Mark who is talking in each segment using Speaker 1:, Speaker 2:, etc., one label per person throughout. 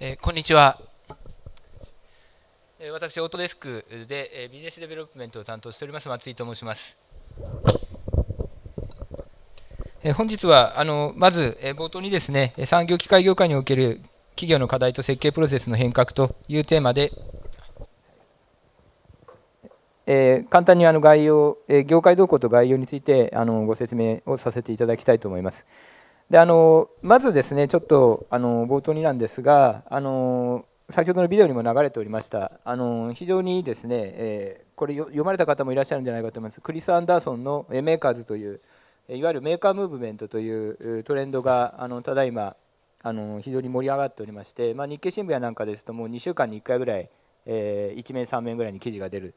Speaker 1: えー、こんにちは私オートデスクでビジネスデベロップメントを担当しております松井と申します本日はあのまず冒頭にですね産業機械業界における企業の課題と設計プロセスの変革というテーマで、えー、簡単にあの概要、え業界動向と概要についてあのご説明をさせていただきたいと思います。であのまずですねちょっとあの冒頭になんですがあの先ほどのビデオにも流れておりましたあの非常にですね、えー、これ読まれた方もいらっしゃるんじゃないかと思いますクリス・アンダーソンの「メーカーズ」といういわゆるメーカームーブメントというトレンドがあのただいまあの非常に盛り上がっておりまして、まあ、日経新聞やなんかですともう2週間に1回ぐらい、えー、1面3面ぐらいに記事が出る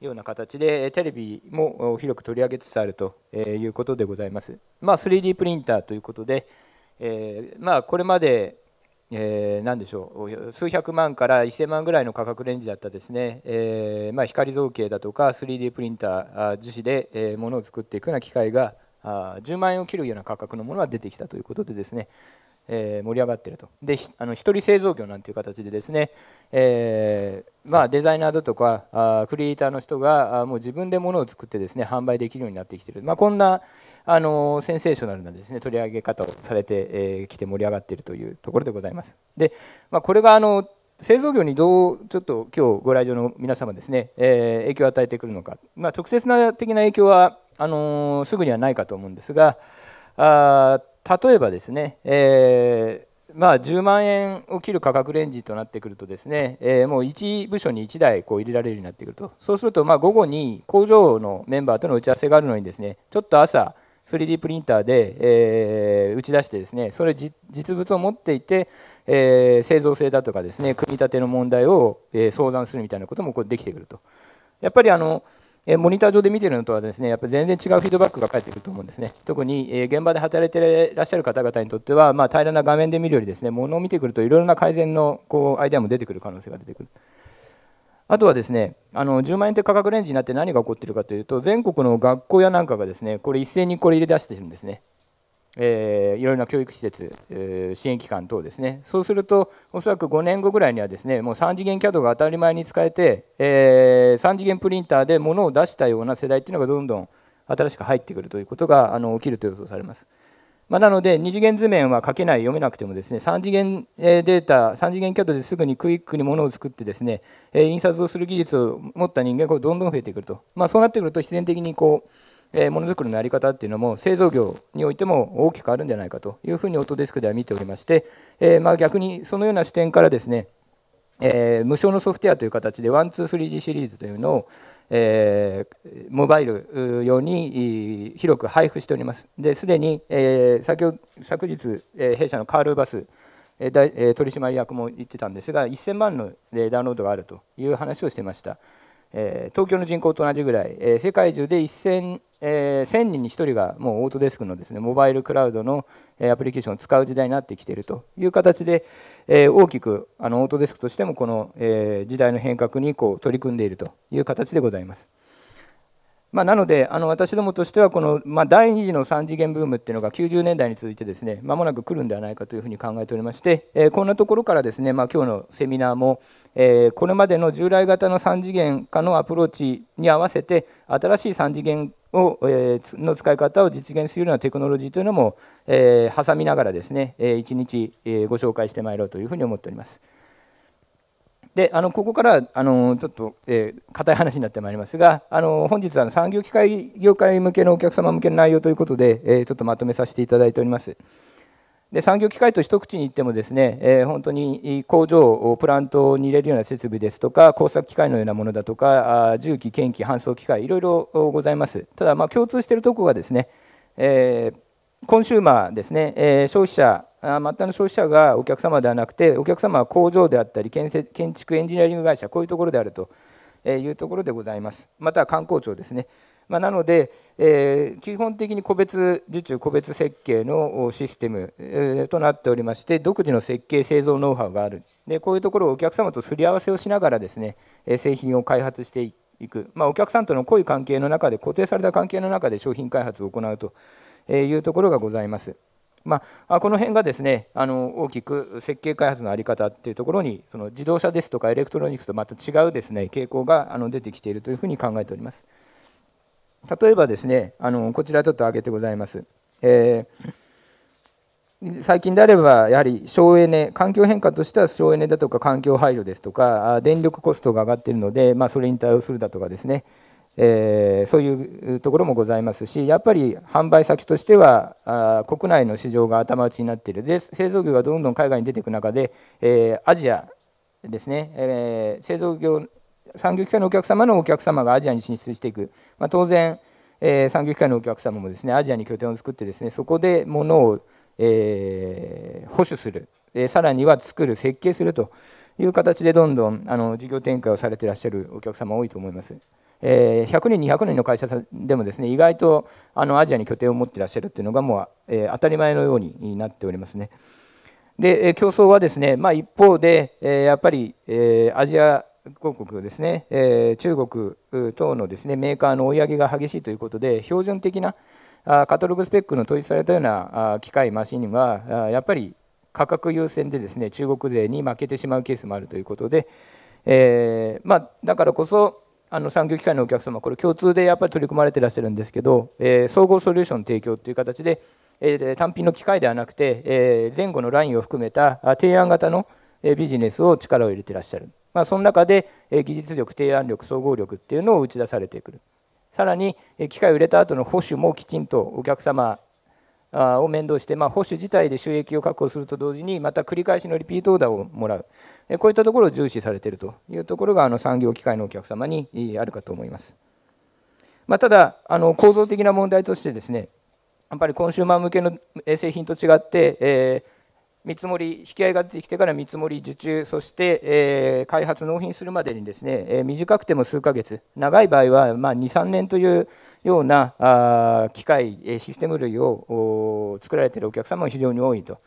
Speaker 1: ような形でテレビも広く取り上げつつあるということでございます。まあ、3D プリンターということで、えー、まあ、これまで、えー、何でしょう数百万から1000万ぐらいの価格レンジだったですね、えー、まあ、光造形だとか 3D プリンター樹脂で、えー、物を作っていくような機械が10万円を切るような価格のものが出てきたということでですねえ盛り上がっているとであの一人製造業なんていう形でですね、えー、まあ、デザイナーだとかあクリエイターの人があもう自分で物を作ってですね販売できるようになってきている、まあ、こんなあのセンセーショナルなですね取り上げ方をされてき、えー、て盛り上がっているというところでございます。でまあ、これがあの製造業にどうちょっと今日ご来場の皆様ですね、えー、影響を与えてくるのか、まあ、直接的な影響はあのー、すぐにはないかと思うんですがあ例えばですね、えー、まあ、10万円を切る価格レンジとなってくるとですね、えもう1部署に1台こう入れられるようになってくるとそうするとま午後に工場のメンバーとの打ち合わせがあるのにですねちょっと朝 3D プリンターで、え打ち出してですねそれ実物を持っていて、え製造性だとかですね組み立ての問題を、え相談するみたいなこともこうできてくると。やっぱりあの、モニター上で見てるのとはですねやっぱ全然違うフィードバックが返ってくると思うんですね特に現場で働いていらっしゃる方々にとっては、まあ、平らな画面で見るよりですねものを見てくるといろいろな改善のこうアイデアも出てくる可能性が出てくるあとはですねあの10万円という価格レンジになって何が起こっているかというと全国の学校やなんかがですねこれ一斉にこれ入れ出してるんですねえー、いろいろな教育施設、えー、支援機関等ですね、そうすると、おそらく5年後ぐらいには、ですねもう3次元 CAD が当たり前に使えて、えー、3次元プリンターで物を出したような世代っていうのがどんどん新しく入ってくるということがあの起きると予想されます。まあ、なので、2次元図面は書けない、読めなくても、ですね3次元データ、3次元 CAD ですぐにクイックに物を作って、ですね印刷をする技術を持った人間がどんどん増えてくると、まあ、そうなってくると、必然的にこうえものづくりのやり方っていうのも製造業においても大きくあるんじゃないかというふうにオートデスクでは見ておりまして、えま逆にそのような視点からですね、え無償のソフトウェアという形で 123G シリーズというのをえー、モバイル用に広く配布しております。ですでに、えー、先ほ昨日、えー、弊社のカールーバス、えー、取締役も言ってたんですが、1000万のダウンロードがあるという話をしてました。え東京の人口と同じぐらい、え世界中で1000、え1000人に1人がもうオートデスクのですねモバイルクラウドの、えアプリケーションを使う時代になってきているという形で、え大きくあのオートデスクとしてもこの、え時代の変革にこう取り組んでいるという形でございます。まあ、なのであの私どもとしてはこの、まあ、第2次の3次元ブームっていうのが90年代に続いてですねまもなく来るんではないかというふうに考えておりまして、えー、こんなところからですね、まあ、今日のセミナーも、えー、これまでの従来型の3次元化のアプローチに合わせて新しい3次元を、えー、の使い方を実現するようなテクノロジーというのも、え挟みながらですね、えー、一日、えご紹介してまいろうというふうに思っております。であのここからあのちょっと、えー、硬い話になってまいりますがあの本日あの産業機械業界向けのお客様向けの内容ということで、えー、ちょっとまとめさせていただいております。で産業機械と一口に言ってもですね、えー、本当に工場をプラントに入れるような設備ですとか工作機械のようなものだとか重機検機搬送機械いろいろございますただまあ共通しているところがですね、えー、コンシューマーですね、えー、消費者末端の消費者がお客様ではなくてお客様は工場であったり建設建築エンジニアリング会社こういうところであるというところでございますまたは観光庁ですね、まあ、なので、えー、基本的に個別受注個別設計のシステム、えー、となっておりまして独自の設計製造ノウハウがあるでこういうところをお客様とすり合わせをしながらですね製品を開発していく、まあ、お客さんとの濃い関係の中で固定された関係の中で商品開発を行うというところがございます。まあ、この辺がですねあの大きく設計開発の在り方っていうところにその自動車ですとかエレクトロニクスとまた違うですね傾向があの出てきているというふうに考えております。例えばですねあのこちらちょっと挙げてございます。えー最近であれば、やはり省エネ、環境変化としては省エネだとか環境配慮ですとか、電力コストが上がっているので、まあ、それに対応するだとかですね、えー、そういうところもございますしやっぱり販売先としてはあ国内の市場が頭打ちになっているで製造業がどんどん海外に出ていく中で、えー、アジアですね、えー、製造業産業機械のお客様のお客様がアジアに進出していく、まあ、当然、えー、産業機械のお客様もですねアジアに拠点を作ってですねそこで物を、えー、保守する、えー、さらには作る設計するという形でどんどんあの事業展開をされていらっしゃるお客様多いと思います。え100年200年の会社でもですね意外とあのアジアに拠点を持っていらっしゃるっていうのがもう、え当たり前のようになっておりますね。で競争はですね、まあ、一方で、えやっぱり、えアジア広告ですね、え中国等のですねメーカーの追い上げが激しいということで標準的なカタログスペックの統一されたような機械マシンはやっぱり価格優先でですね中国勢に負けてしまうケースもあるということで、えまあ、だからこそあの産業機関のお客様これ共通でやっぱり取り組まれてらっしゃるんですけど、えー、総合ソリューション提供という形で、えー、単品の機械ではなくて、えー、前後のラインを含めた提案型のビジネスを力を入れてらっしゃる、まあ、その中で、えー、技術力提案力総合力っていうのを打ち出されてくるさらに機械を入れた後の保守もきちんとお客様を面倒して、まあ、保守自体で収益を確保すると同時にまた繰り返しのリピートオーダーをもらうこういったところを重視されているというところがあの産業機械のお客様にあるかと思います。まあ、ただあの構造的な問題としてですねやっぱりコンシューマー向けの製品と違って、えー見積もり引き合いが出てきてから見積もり受注そして、えー、開発納品するまでにですね、えー、短くても数ヶ月長い場合は、まあ、23年というようなあ機械システム類を作られているお客様が非常に多いと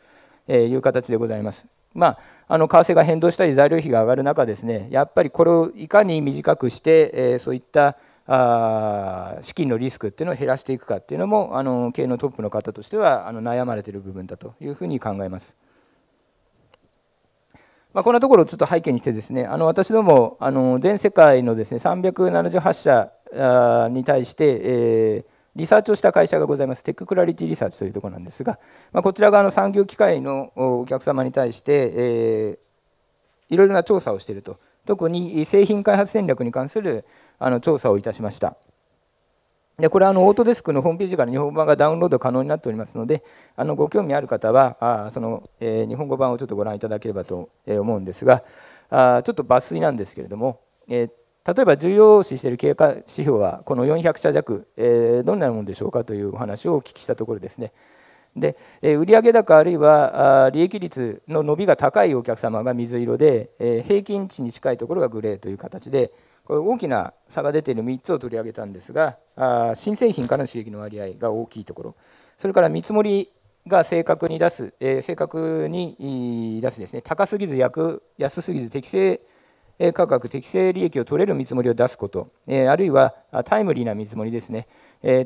Speaker 1: いう形でございます。まあ、あの為替が変動したり材料費が上がる中ですねやっぱりこれをいかに短くして、えー、そういったあ資金のリスクっていうのを減らしていくかっていうのもあの経営のトップの方としてはあの悩まれている部分だというふうに考えます。まあ、こんなところをちょっと背景にしてですねあの私どもあの全世界のですね378社に対して、えーリサーチをした会社がございます、テッククラリティリサーチというところなんですが、まあ、こちら側の産業機械のお客様に対して、えー、いろいろな調査をしていると、特に製品開発戦略に関するあの調査をいたしました。でこれはあのオートデスクのホームページから日本版がダウンロード可能になっておりますので、あのご興味ある方は、あそのえー、日本語版をちょっとご覧いただければと思うんですが、あちょっと抜粋なんですけれども、えー、例えば重要視している経過指標はこの400社弱、えー、どんなものでしょうかというお話をお聞きしたところですね。で売上高あるいは利益率の伸びが高いお客様が水色で平均値に近いところがグレーという形でこれ大きな差が出ている3つを取り上げたんですが新製品からの収益の割合が大きいところそれから見積もりが正確に出す、え正確に出すですね高すぎず安すぎず適正価格適正利益を取れる見積もりを出すこと、あるいはタイムリーな見積もりですね、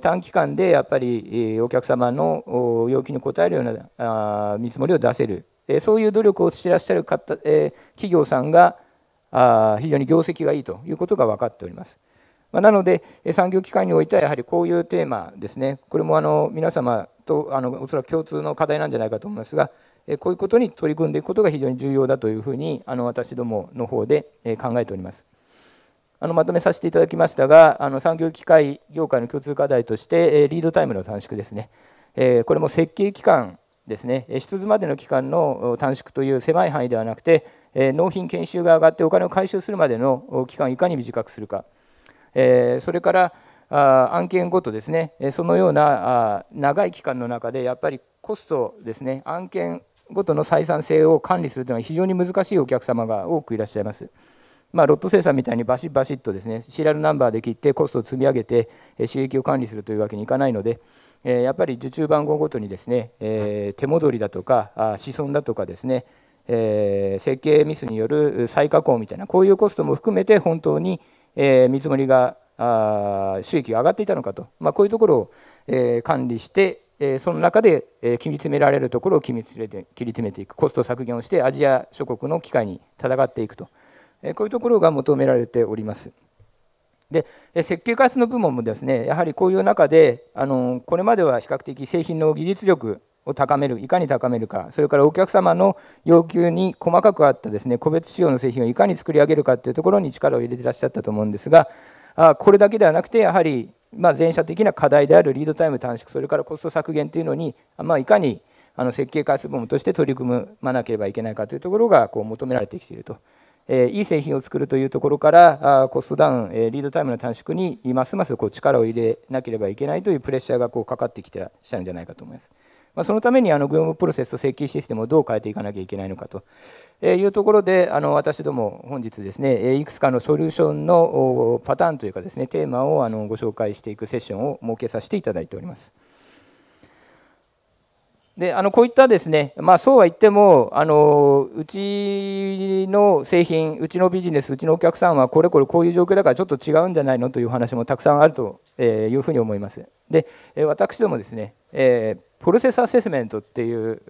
Speaker 1: 短期間でやっぱりお客様の要求に応えるような見積もりを出せる、そういう努力をしてらっしゃる方企業さんが非常に業績がいいということが分かっております。なので、産業機関においてはやはりこういうテーマですね、これもあの皆様とあのおそらく共通の課題なんじゃないかと思いますが、こういうことに取り組んでいくことが非常に重要だというふうにあの私どもの方で考えております。あのまとめさせていただきましたがあの産業機械業界の共通課題としてリードタイムの短縮ですねこれも設計期間ですね出図までの期間の短縮という狭い範囲ではなくて納品研修が上がってお金を回収するまでの期間をいかに短くするかそれから案件ごとですねそのような長い期間の中でやっぱりコストですね案件ごとの採算性を管理するというのは非常に難しいお客様が多くいらっしゃいます。まあ、ロット生産みたいにバシッバシッとですねシリアルナンバーで切ってコストを積み上げて収益を管理するというわけにいかないのでやっぱり受注番号ごとにですね、え手戻りだとか子孫だとかですね、え設計ミスによる再加工みたいなこういうコストも含めて本当に、え見積もりが収益が上がっていたのかと、まあ、こういうところを、え管理してえその中で、え切り詰められるところを切り詰めて切り詰めていくコスト削減をしてアジア諸国の機会に戦っていくと、えこういうところが求められております。で設計開発の部門もですねやはりこういう中であのこれまでは比較的製品の技術力を高めるいかに高めるかそれからお客様の要求に細かくあったですね個別仕様の製品をいかに作り上げるかっていうところに力を入れてらっしゃったと思うんですがあこれだけではなくてやはりまあ、前者的な課題であるリードタイム短縮それからコスト削減というのに、まあ、いかにあの設計開発部門として取り組まなければいけないかというところがこう求められてきていると、えー、いい製品を作るというところからあコストダウン、えー、リードタイムの短縮にますますこう力を入れなければいけないというプレッシャーがこうかかってきてらっしゃるんじゃないかと思います。まあ、そのためにあの業務プロセスと請求システムをどう変えていかなきゃいけないのかというところであの私ども本日ですねいくつかのソリューションのパターンというかですねテーマをあのご紹介していくセッションを設けさせていただいております。であのこういったですね、まあ、そうは言ってもあのうちの製品うちのビジネスうちのお客さんはこれこれこういう状況だからちょっと違うんじゃないのという話もたくさんあるというふうに思います。で私どもですね、えープロセスアセスメントっていう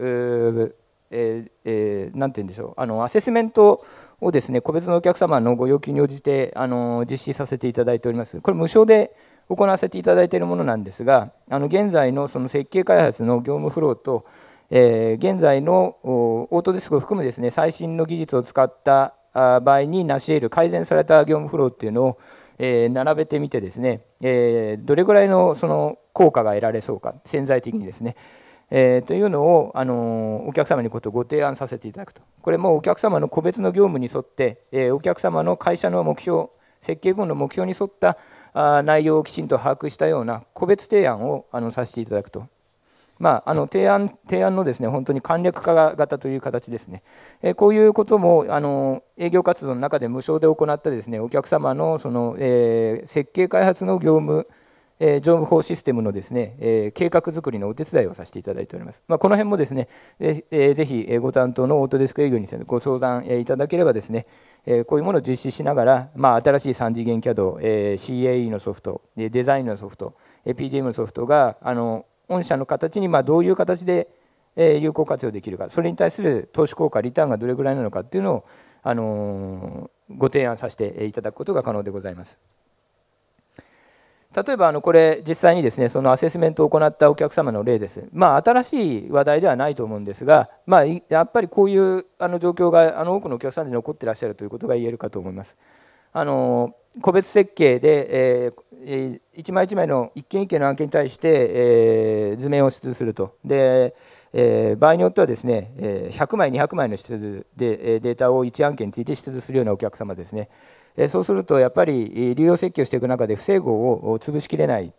Speaker 1: ええー、て言うんでしょうあのアセスメントをですね個別のお客様のご要求に応じてあの実施させていただいております。これ無償で行わせていただいているものなんですがあの現在のその設計開発の業務フローと、えー、現在のオートデスクを含むですね最新の技術を使った場合に成し得る改善された業務フローっていうのを、えー、並べてみてですね、えー、どれぐらいのその効果が得られそうか潜在的にですね、えー、というのを、あのお客様にことご提案させていただくとこれもお客様の個別の業務に沿って、えお客様の会社の目標設計後の目標に沿ったあ内容をきちんと把握したような個別提案をあのさせていただくとまあ、あの提案提案のですね本当に簡略化型という形ですね、えこういうこともあの営業活動の中で無償で行ったですねお客様のその、えー、設計開発の業務え情報システムのですね、えー、計画づくりのお手伝いをさせていただいております。まあ、この辺もですね、えー、ぜひご担当のオートデスク営業にご相談いただければですね、えこういうものを実施しながら、まあ、新しい3次元 CAD、え CAE のソフト、デザインのソフト、PDM のソフトがあの御社の形にまどういう形で有効活用できるか、それに対する投資効果、リターンがどれぐらいなのかっていうのを、あのご提案させていただくことが可能でございます。例えばあのこれ実際にですねそのアセスメントを行ったお客様の例です。まあ、新しい話題ではないと思うんですが、まあ、やっぱりこういうあの状況があの多くのお客さんで残ってらっしゃるということが言えるかと思います。あの個別設計で、えー、1枚1枚の一件一件の案件に対して、えー、図面を出するとで、えー、場合によってはですね100枚200枚の出図でデータを1案件について出図するようなお客様ですね。そうするとやっぱり流用設計をしていく中で不整合を潰しきれない、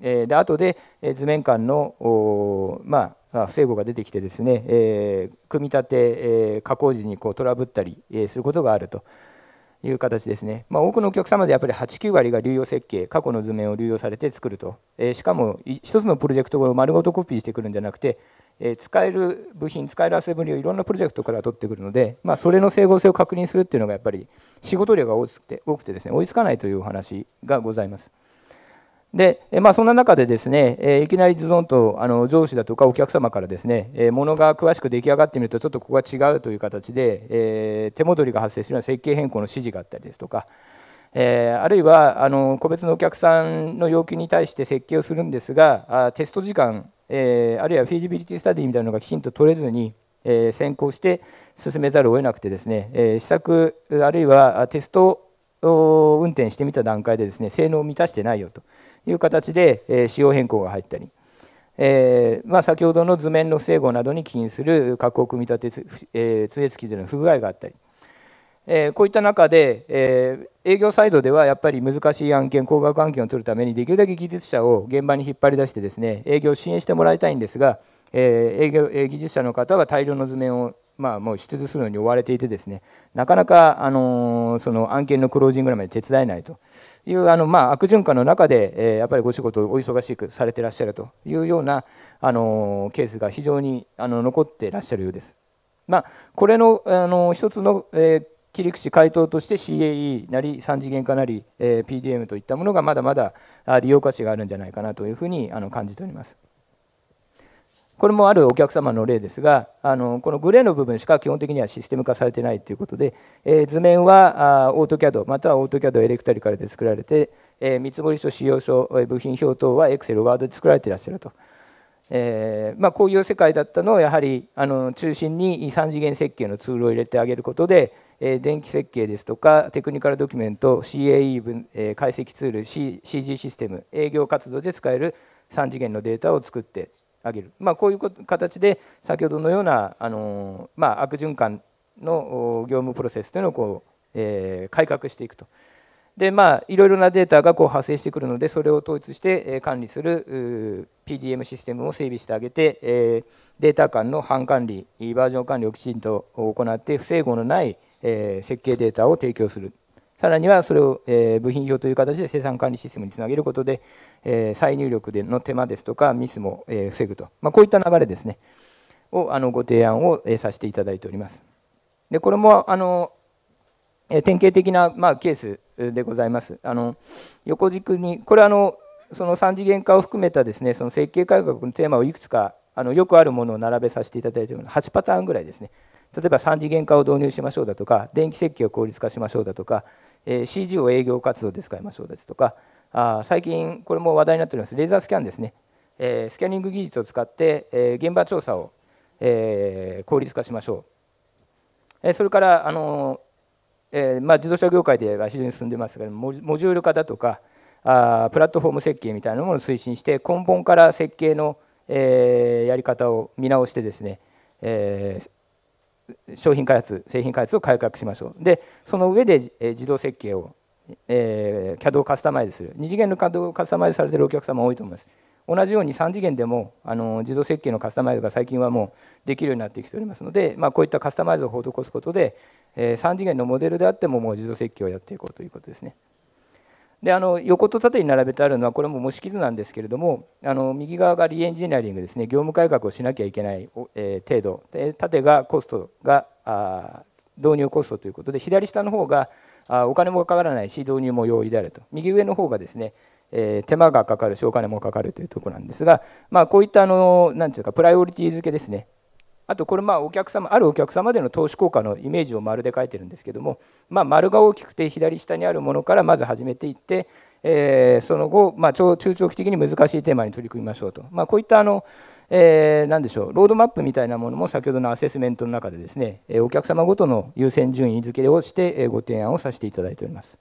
Speaker 1: で後で図面間の、まあ、不整合が出てきてですね、え組み立て、え加工時にこうトラブったり、することがあると。いう形ですね、まあ、多くのお客様でやっぱり89割が流用設計過去の図面を流用されて作ると、えー、しかも1つのプロジェクトを丸ごとコピーしてくるんじゃなくてえ使える部品使えるアセンブリをいろんなプロジェクトから取ってくるので、まあ、それの整合性を確認するっていうのがやっぱり仕事量が多くて多くてですね追いつかないというお話がございます。で、まあ、そんな中でですね、えいきなりズドンとあの上司だとかお客様からですね、えー、物が詳しく出来上がってみるとちょっとここが違うという形で、えー、手戻りが発生するような設計変更の指示があったりですとか、えー、あるいはあの個別のお客さんの要求に対して設計をするんですがあテスト時間えー、あるいはフィジビリティスタディみたいなのがきちんと取れずに、えー、先行して進めざるを得なくてですね、えー、試作あるいはテストを運転してみた段階でですね性能を満たしてないよという形で、えー、仕様変更が入ったり、えーまあ、先ほどの図面の不整合などに起因する加工組み立て、えー、通きでの不具合があったりえー、こういった中で、えー、営業サイドではやっぱり難しい案件、高額案件を取るために、できるだけ技術者を現場に引っ張り出して、ですね営業を支援してもらいたいんですが、えー、営業技術者の方は大量の図面を、まあ、もう出図するのに追われていて、ですねなかなか、あのその案件のクロージングまで手伝えないというあの、まあ、悪循環の中で、えやっぱりご仕事をお忙しくされてらっしゃるというような、あのケースが非常にあの残ってらっしゃるようです。まあ、これのあの一つの、えー切り口回答として CAE なり3次元化なり、え PDM といったものがまだまだ利用価値があるんじゃないかなというふうにあの感じております。これもあるお客様の例ですがあのこのグレーの部分しか基本的にはシステム化されてないということで、えー、図面はーオートキャドまたはオートキャドエレクタリカルで作られて、えー、見積書使用書部品表等は Excel ワードで作られていらっしゃると。えーまあ、こういう世界だったのをやはりあの中心に3次元設計のツールを入れてあげることで、電気設計ですとかテクニカルドキュメント CAE 分解析ツール CG システム営業活動で使える3次元のデータを作ってあげる、まあ、こういう形で先ほどのようなあの、まあ、悪循環の業務プロセスというのをこう、えー、改革していくと。でまあ、いろいろなデータがこう発生してくるのでそれを統一して管理する PDM システムを整備してあげて、えデータ間の半管理バージョン管理をきちんと行って不整合のないえ設計データを提供するさらにはそれを、え部品表という形で生産管理システムにつなげることで、え再入力での手間ですとかミスも、え防ぐと、まあ、こういった流れですねをあのご提案を、えさせていただいております。でこれもあの、え典型的な、まあ、ケースでございます。あの横軸にこれあのその3次元化を含めたですねその設計改革のテーマをいくつかあのよくあるものを並べさせていただいているの8パターンぐらいですね例えば3次元化を導入しましょうだとか電気設計を効率化しましょうだとか、え CG を営業活動で使いましょうですとかあ最近これも話題になっておりますレーザースキャンですね、えスキャニング技術を使って、え現場調査を、え効率化しましょう、えそれからあの、えまあ、自動車業界では非常に進んでますけどモジュール化だとかあプラットフォーム設計みたいなものを推進して根本から設計の、えやり方を見直してですね、えー、商品開発製品開発を改革しましょうでその上で、え自動設計を、えー、CAD をカスタマイズする2次元の CAD をカスタマイズされてるお客様も多いと思います同じように3次元でもあの自動設計のカスタマイズが最近はもうできるようになってきておりますので、まあ、こういったカスタマイズを施すことで、えー、3次元のモデルであってももう自動設計をやっていこうということですね。であの横と縦に並べてあるのはこれも模式図なんですけれどもあの右側がリエンジニアリングですね業務改革をしなきゃいけない、え程度で縦がコストがあ導入コストということで左下の方があお金もかからないし導入も容易であると右上の方がですねえ手間がかかるしお金もかかるというところなんですが、まあ、こういったあのなんていうかプライオリティ付けですねあとこれまあお客様あるお客様での投資効果のイメージを丸で書いてるんですけども、まあ、丸が大きくて左下にあるものからまず始めていって、えー、その後、まあ、中長期的に難しいテーマに取り組みましょうと、まあ、こういったあの、えー、でしょうロードマップみたいなものも先ほどのアセスメントの中でですねお客様ごとの優先順位付けをしてご提案をさせていただいております。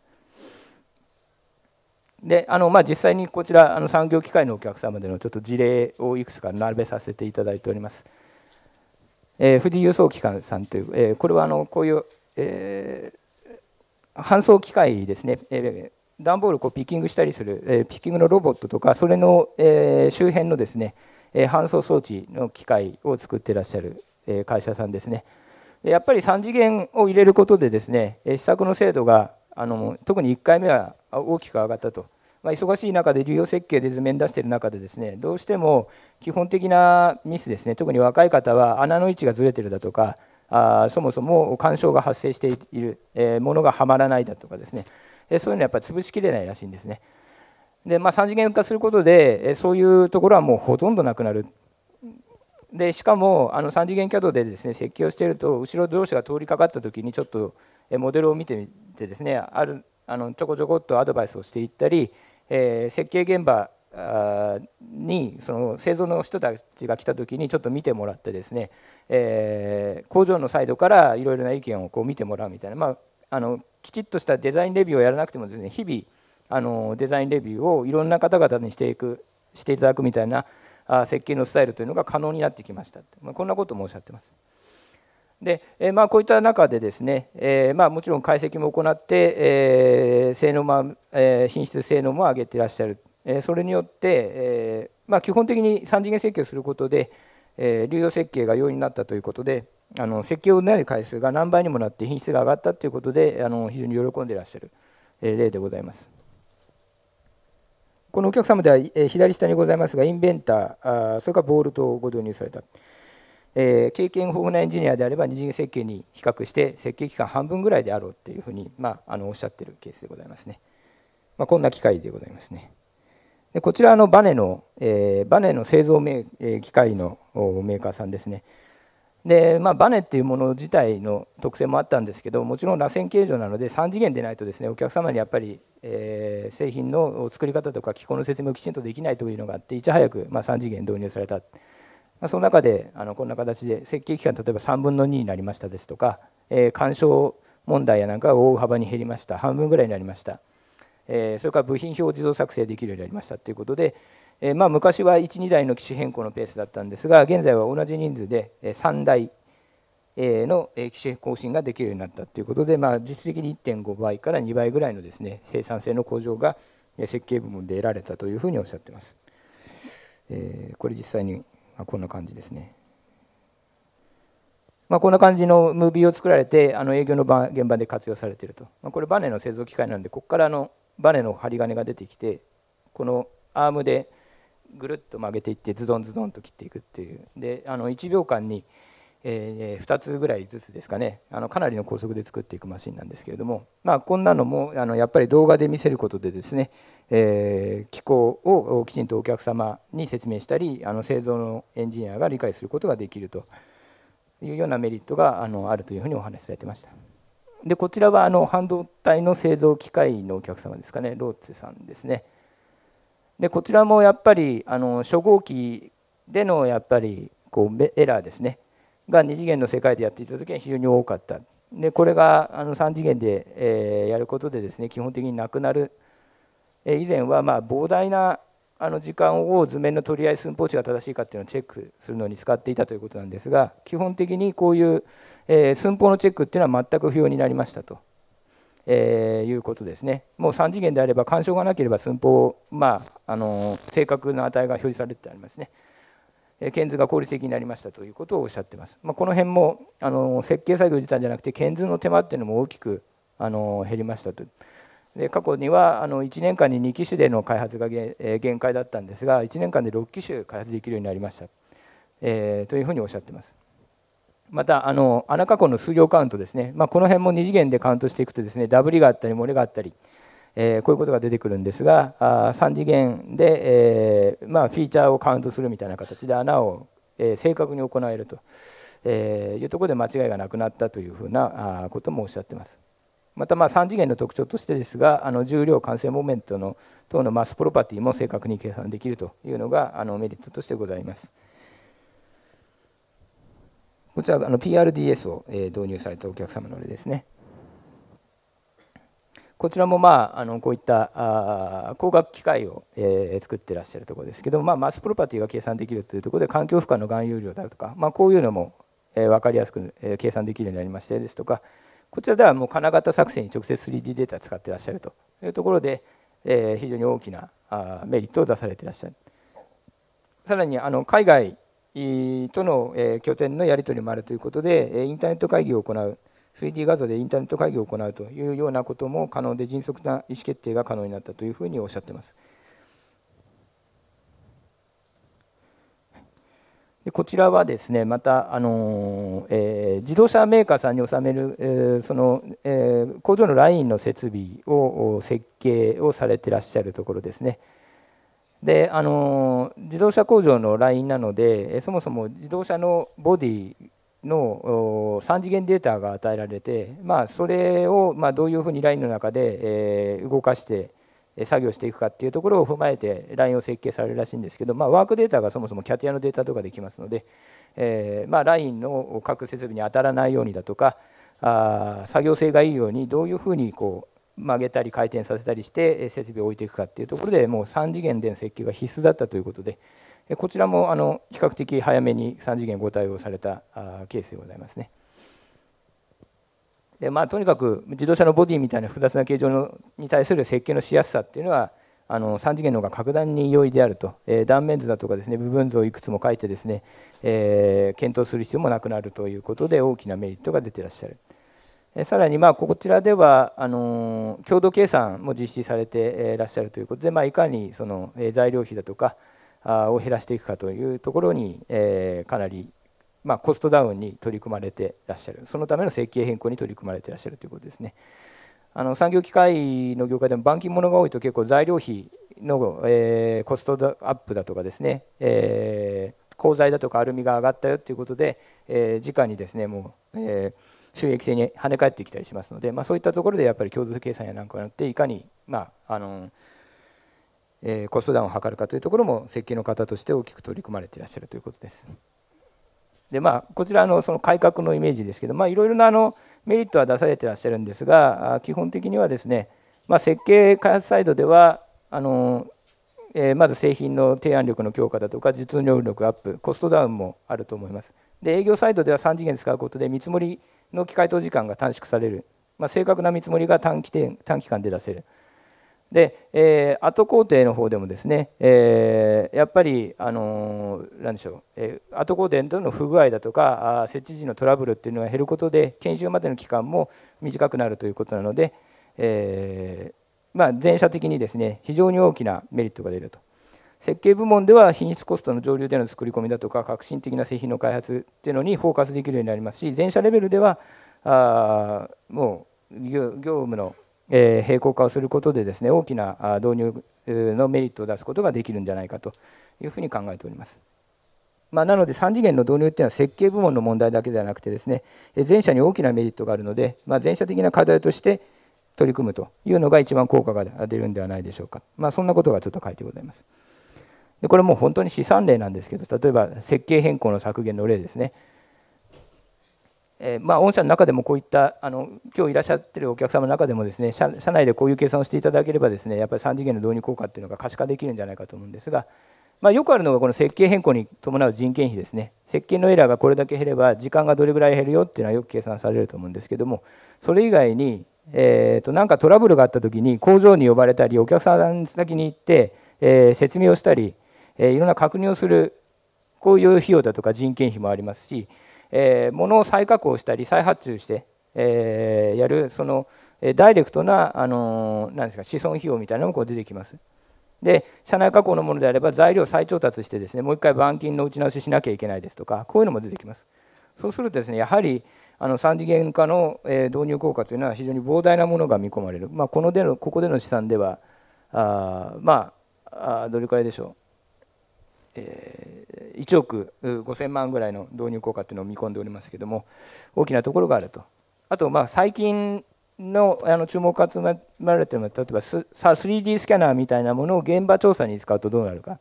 Speaker 1: であのまあ、実際にこちらあの産業機械のお客様でのちょっと事例をいくつか並べさせていただいております。えー、富士輸送機関さんという、えー、これはあのこういう、えー、搬送機械ですね、えー、段ボールをこうピッキングしたりする、えー、ピッキングのロボットとかそれの、えー、周辺のですね、えー、搬送装置の機械を作ってらっしゃる、えー、会社さんですねやっぱり3次元を入れることでですね施策の精度があの特に1回目は大きく上がったとまあ、忙しい中で需要設計で図面出してる中でですねどうしても基本的なミスですね特に若い方は穴の位置がずれてるだとかあそもそも干渉が発生している、えー、ものがはまらないだとかですね、えー、そういうのやっぱり潰しきれないらしいんですね。でまあ、3次元化することで、えー、そういうところはもうほとんどなくなる。でしかもあの3次元キャドでですね設計をしていると後ろ同士が通りかかった時にちょっとモデルを見てみてですねあるあのちょこちょこっとアドバイスをしていったりえー、設計現場にその製造の人たちが来た時にちょっと見てもらってですね、えー、工場のサイドからいろいろな意見をこう見てもらうみたいな、まあ、あのきちっとしたデザインレビューをやらなくてもですね日々あのデザインレビューをいろんな方々にしていくしていただくみたいな設計のスタイルというのが可能になってきました、まあ、こんなこともおっしゃってます。でまあ、こういった中でですね、えまあ、もちろん解析も行って、え性能も、え品質性能も上げていらっしゃる、えそれによって、えまあ、基本的に3次元設計をすることで、え流用設計が容易になったということであの設計をなる回数が何倍にもなって品質が上がったということであの非常に喜んでいらっしゃる、え例でございます。このお客様では、え左下にございますがインベンターあそれからボールトをご導入された。えー、経験豊富なエンジニアであれば二次元設計に比較して設計期間半分ぐらいであろうっていうふうに、まあ、あのおっしゃってるケースでございますね。まあ、こんな機械でございますね。でこちらのバネの、えー、バネの製造メ、えー、機械のメーカーさんですね。でまあ、バネっていうもの自体の特性もあったんですけどもちろん螺旋形状なので3次元でないとですねお客様にやっぱり、えー、製品の作り方とか機構の説明をきちんとできないというのがあっていち早く、まあ、3次元導入されたその中であのこんな形で設計期間例えば3分の2になりましたですとか、えー、干渉問題やなんかが大幅に減りました半分ぐらいになりました、えー、それから部品表を自動作成できるようになりましたということで、えー、まあ、昔は12台の機種変更のペースだったんですが現在は同じ人数で3台の機種更新ができるようになったということで、まあ、実質的に1.5倍から2倍ぐらいのですね生産性の向上が設計部門で得られたというふうにおっしゃっています。えこれ実際にまあ、こんな感じですね。まあ、こんな感じのムービーを作られてあの営業の場現場で活用されていると、まあ、これバネの製造機械なんでここからあのバネの針金が出てきてこのアームでぐるっと曲げていってズドンズドンと切っていくっていうであの1秒間にえー、2つぐらいずつですかねあのかなりの高速で作っていくマシンなんですけれども、まあ、こんなのもあのやっぱり動画で見せることでですね、えー、機構をきちんとお客様に説明したりあの製造のエンジニアが理解することができるというようなメリットがあのあるというふうにお話しされてました。でこちらはあの半導体の製造機械のお客様ですかねローツさんですね。でこちらもやっぱりあの初号機でのやっぱりこうエラーですねが2次元の世界でやっていた時は非常に多かった。でこれがあの3次元で、えー、やることでですね基本的になくなる、えー、以前はまあ膨大なあの時間を図面の取り合い寸法値が正しいかっていうのをチェックするのに使っていたということなんですが基本的にこういう、えー、寸法のチェックっていうのは全く不要になりましたと、えー、いうことですねもう3次元であれば干渉がなければ寸法まああの正確な値が表示されてありますね。ケンが効率的になりましたということをおっしゃってます。まあ、この辺もあの設計作業自体じゃなくて検図の手間っていうのも大きくあの減りましたと。で過去にはあの1年間に2機種での開発が限界だったんですが1年間で6機種開発できるようになりました、えー、というふうにおっしゃってます。またあの穴加工の数量カウントですね、まあ、この辺も2次元でカウントしていくとですねダブりがあったり漏れがあったり、えー、こういうことが出てくるんですがあ3次元で、えー、まあ、フィーチャーをカウントするみたいな形で穴を、えー、正確に行えると、えいうところで間違いがなくなったというふうなあこともおっしゃってます。またま3次元の特徴としてですがあの重量完成モメントの等のマスプロパティも正確に計算できるというのがあのメリットとしてございます。こちらあの PRDS を導入されたお客様の例ですね。こちらも、まあ、あのこういったあ工学機械を、えー、作ってらっしゃるところですけど、まあ、マスプロパティが計算できるというところで環境負荷の含有量だとか、まあ、こういうのも、えー、分かりやすく、えー、計算できるようになりましてですとかこちらではもう金型作成に直接 3D データを使ってらっしゃるというところで、えー、非常に大きなあメリットを出されてらっしゃる。さらにあの海外との拠点のやり取りもあるということでインターネット会議を行う 3D 画像でインターネット会議を行うというようなことも可能で迅速な意思決定が可能になったというふうにおっしゃっています。でこちらはですねまた、あのえー、自動車メーカーさんに納める、えー、そのえー、工場のラインの設備を設計をされてらっしゃるところですね。であの自動車工場のラインなのでそもそも自動車のボディの3次元データが与えられて、まあ、それをまどういうふうに LINE の中で動かして作業していくかっていうところを踏まえて LINE を設計されるらしいんですけど、まあ、ワークデータがそもそもキャティアのデータとかできますので、えー、ま LINE の各設備に当たらないようにだとかあ作業性がいいようにどういうふうにこう曲げたり回転させたりして設備を置いていくかっていうところでもう3次元での設計が必須だったということで。こちらもあの比較的早めに3次元ご対応されたケースでございますね。でまあ、とにかく自動車のボディみたいな複雑な形状のに対する設計のしやすさっていうのはあの3次元の方が格段に容易であると、えー、断面図だとかですね部分図をいくつも書いてですね、えー、検討する必要もなくなるということで大きなメリットが出てらっしゃる。さらにまあこちらではあの共同計算も実施されていらっしゃるということで、まあ、いかにその材料費だとかを減らしていくかというところに、えー、かなり、まあ、コストダウンに取り組まれてらっしゃるそのための設計変更に取り組まれてらっしゃるということですね。あの産業機械の業界でも板金物が多いと結構材料費の、えー、コストアップだとかですね、えー、鋼材だとかアルミが上がったよということで、えー、直にですねもう、えー、収益性に跳ね返ってきたりしますので、まあ、そういったところでやっぱり共通計算やなんかによっていかに、まあ、あのえコストダウンを図るかというところも設計の方として大きく取り組まれていらっしゃるということです。でまあ、こちらのその改革のイメージですけど、まいろいろなあのメリットは出されてらっしゃるんですが基本的にはですね、まあ、設計開発サイドではあの、えー、まず製品の提案力の強化だとか実能力アップコストダウンもあると思いますで営業サイドでは3次元使うことで見積もりの機械等時間が短縮される、まあ、正確な見積もりが短期短期間で出せるで、えー、後工程の方でもですね、えー、やっぱり、あのー、なんでしょう、えー、後工程との不具合だとかあ設置時のトラブルっていうのが減ることで研修までの期間も短くなるということなので、えーまあ、全社的にですね非常に大きなメリットが出ると。設計部門では品質コストの上流での作り込みだとか革新的な製品の開発っていうのにフォーカスできるようになりますし全社レベルではあもう業務のえ並行化をすることでですね大きな導入のメリットを出すことができるんじゃないかというふうに考えております。まあ、なので3次元の導入っていうのは設計部門の問題だけではなくてですね前者に大きなメリットがあるので、まあ、前的な課題として取り組むというのが一番効果が出るんではないでしょうか、まあ、そんなことがちょっと書いてございます。でこれもう本当に試算例なんですけど例えば設計変更の削減の例ですねえー、まあ、御社の中でもこういったあの今日いらっしゃってるお客様の中でもですね社内でこういう計算をしていただければですねやっぱり3次元の導入効果っていうのが可視化できるんじゃないかと思うんですが、まあ、よくあるのがこの設計変更に伴う人件費ですね設計のエラーがこれだけ減れば時間がどれぐらい減るよっていうのはよく計算されると思うんですけどもそれ以外に何、えーと、なんかトラブルがあった時に工場に呼ばれたりお客さん先に行って、えー、説明をしたり、えー、いろんな確認をするこういう費用だとか人件費もありますしえー、物を再加工したり再発注して、えー、やるそのダイレクトなあのなんですか子孫費用みたいなのもこう出てきます。で社内加工のものであれば材料再調達してですねもう一回板金の打ち直ししなきゃいけないですとかこういうのも出てきます。そうするとですねやはりあの3次元化の導入効果というのは非常に膨大なものが見込まれる、まあ、このでのここでの試算ではあまあどれくらいでしょうえ1億5000万ぐらいの導入効果というのを見込んでおりますけれども大きなところがあるとあとまあ最近のあの注目が集められているのは例えば 3D スキャナーみたいなものを現場調査に使うとどうなるか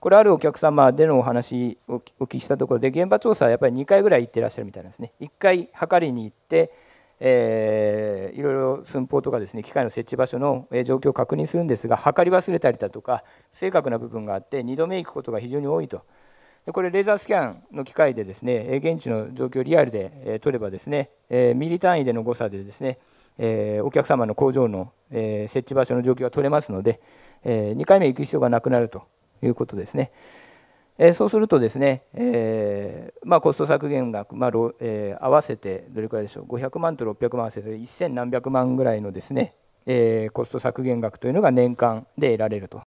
Speaker 1: これあるお客様でのお話をお聞きしたところで現場調査はやっぱり2回ぐらい行ってらっしゃるみたいなんですね1回測りに行ってえー、いろいろ寸法とかですね機械の設置場所の状況を確認するんですが測り忘れたりだとか正確な部分があって2度目行くことが非常に多いとでこれレーザースキャンの機械でですね現地の状況をリアルで、え取ればですね、えー、ミリ単位での誤差でですね、えー、お客様の工場の、えー、設置場所の状況が取れますので、えー、2回目行く必要がなくなるということですね。えそうするとですね、えーまあ、コスト削減額、まあえー、合わせてどれくらいでしょう500万と600万合わせて1000何百万ぐらいのですね、えー、コスト削減額というのが年間で得られると。